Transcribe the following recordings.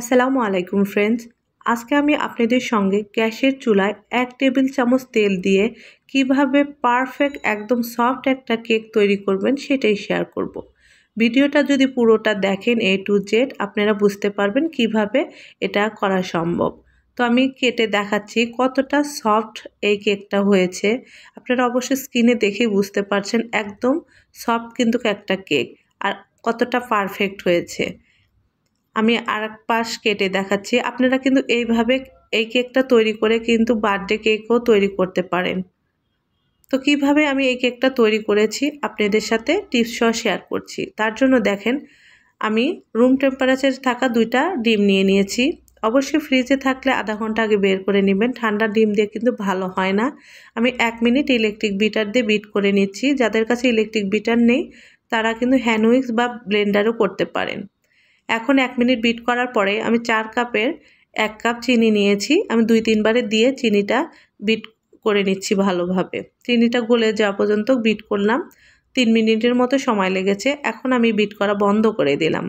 আসসালামু আলাইকুম ফ্রেন্ডস আজকে আমি আপনাদের সঙ্গে গ্যাসের চুলায় এক টেবিল চামচ তেল দিয়ে কিভাবে পারফেক্ট একদম সফট একটা কেক তৈরি করবেন সেটাই শেয়ার করব। ভিডিওটা যদি পুরোটা দেখেন এ টু জেড আপনারা বুঝতে পারবেন কিভাবে এটা করা সম্ভব তো আমি কেটে দেখাচ্ছি কতটা সফট এই কেকটা হয়েছে আপনারা অবশ্যই স্কিনে দেখেই বুঝতে পারছেন একদম সফট কিন্তু একটা কেক আর কতটা পারফেক্ট হয়েছে আমি আর পাশ কেটে দেখাচ্ছি আপনারা কিন্তু এইভাবে এই কেকটা তৈরি করে কিন্তু বার্থডে কেকও তৈরি করতে পারেন তো কিভাবে আমি এই কেকটা তৈরি করেছি আপনাদের সাথে টিপসসহ শেয়ার করছি তার জন্য দেখেন আমি রুম টেম্পারেচার থাকা দুইটা ডিম নিয়ে নিয়েছি অবশ্যই ফ্রিজে থাকলে আধা ঘন্টা আগে বের করে নেবেন ঠান্ডা ডিম দিয়ে কিন্তু ভালো হয় না আমি এক মিনিট ইলেকট্রিক বিটার দিয়ে বিট করে নিচ্ছি যাদের কাছে ইলেকট্রিক বিটার নেই তারা কিন্তু হ্যান্ডউইক্স বা ব্লেন্ডারও করতে পারেন এখন এক মিনিট বিট করার পরে আমি চার কাপের এক কাপ চিনি নিয়েছি আমি দুই তিনবারে দিয়ে চিনিটা বিট করে নিচ্ছি ভালোভাবে চিনিটা গলে যাওয়া পর্যন্ত বিট করলাম তিন মিনিটের মতো সময় লেগেছে এখন আমি বিট করা বন্ধ করে দিলাম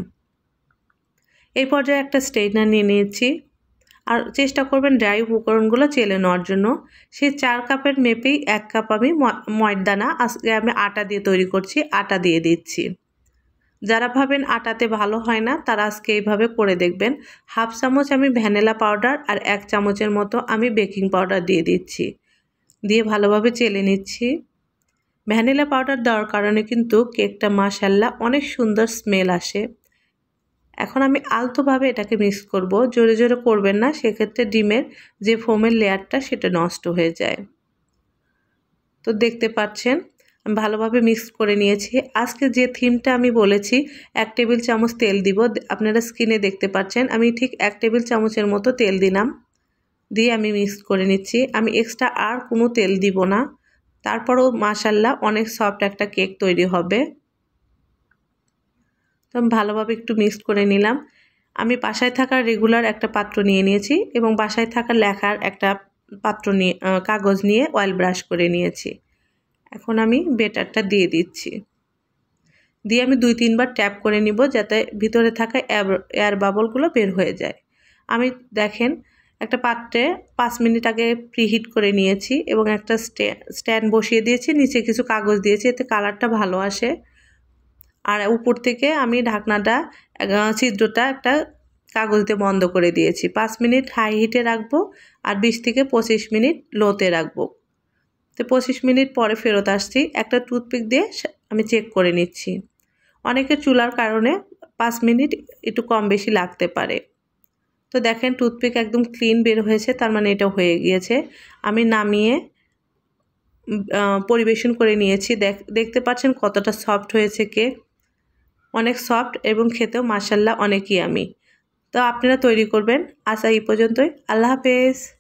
এই পর্যায়ে একটা স্টেইনার নিয়ে নিয়েছি আর চেষ্টা করবেন ড্রাই উপকরণগুলো চেলে নেওয়ার জন্য সেই চার কাপের মেপেই এক কাপ আমি ময়দানা আজকে আমি আটা দিয়ে তৈরি করছি আটা দিয়ে দিচ্ছি যারা ভাবেন আটাতে ভালো হয় না তারা আজকে এইভাবে করে দেখবেন হাফ চামচ আমি ভ্যানিলা পাউডার আর এক চামচের মতো আমি বেকিং পাউডার দিয়ে দিচ্ছি দিয়ে ভালোভাবে চেলে নিচ্ছি ভ্যানিলা পাউডার দেওয়ার কারণে কিন্তু কেকটা মাশাল্লা অনেক সুন্দর স্মেল আসে এখন আমি আলতোভাবে এটাকে মিক্স করব জোরে জোরে করবেন না সেক্ষেত্রে ডিমের যে ফোমের লেয়ারটা সেটা নষ্ট হয়ে যায় তো দেখতে পাচ্ছেন ভালোভাবে মিক্স করে নিয়েছি আজকে যে থিমটা আমি বলেছি এক টেবিল চামচ তেল দিব আপনারা স্ক্রিনে দেখতে পাচ্ছেন আমি ঠিক এক টেবিল চামচের মতো তেল দিলাম দিয়ে আমি মিক্স করে নিচ্ছি আমি এক্সট্রা আর কোনো তেল দিব না তারপরও মাশাল্লাহ অনেক সফট একটা কেক তৈরি হবে তো আমি ভালোভাবে একটু মিক্স করে নিলাম আমি বাসায় থাকার রেগুলার একটা পাত্র নিয়ে নিয়েছি এবং বাসায় থাকা লেখার একটা পাত্র নিয়ে কাগজ নিয়ে অয়েল ব্রাশ করে নিয়েছি এখন আমি বেটারটা দিয়ে দিচ্ছি দিয়ে আমি দুই তিনবার ট্যাপ করে নিব যাতে ভিতরে থাকা এয়ার বাবলগুলো বের হয়ে যায় আমি দেখেন একটা পাত্রে পাঁচ মিনিট আগে প্রিহিট করে নিয়েছি এবং একটা স্ট্যান্ড বসিয়ে দিয়েছি নিচে কিছু কাগজ দিয়েছি এতে কালারটা ভালো আসে আর উপর থেকে আমি ঢাকনাটা ছিদ্রটা একটা কাগজ দিয়ে বন্ধ করে দিয়েছি পাঁচ মিনিট হাই হিটে রাখবো আর বিশ থেকে পঁচিশ মিনিট লোতে রাখবো তো পঁচিশ মিনিট পরে ফেরত আসছি একটা টুথপিক দিয়ে আমি চেক করে নিচ্ছি অনেকে চুলার কারণে পাঁচ মিনিট একটু কম বেশি লাগতে পারে তো দেখেন টুথপিক একদম ক্লিন বের হয়েছে তার মানে এটা হয়ে গিয়েছে আমি নামিয়ে পরিবেশন করে নিয়েছি দেখতে পাচ্ছেন কতটা সফট হয়েছে কেক অনেক সফট এবং খেতেও মাসাল্লাহ অনেকই আমি তো আপনারা তৈরি করবেন আশা এই পর্যন্তই আল্লাহ হাফেজ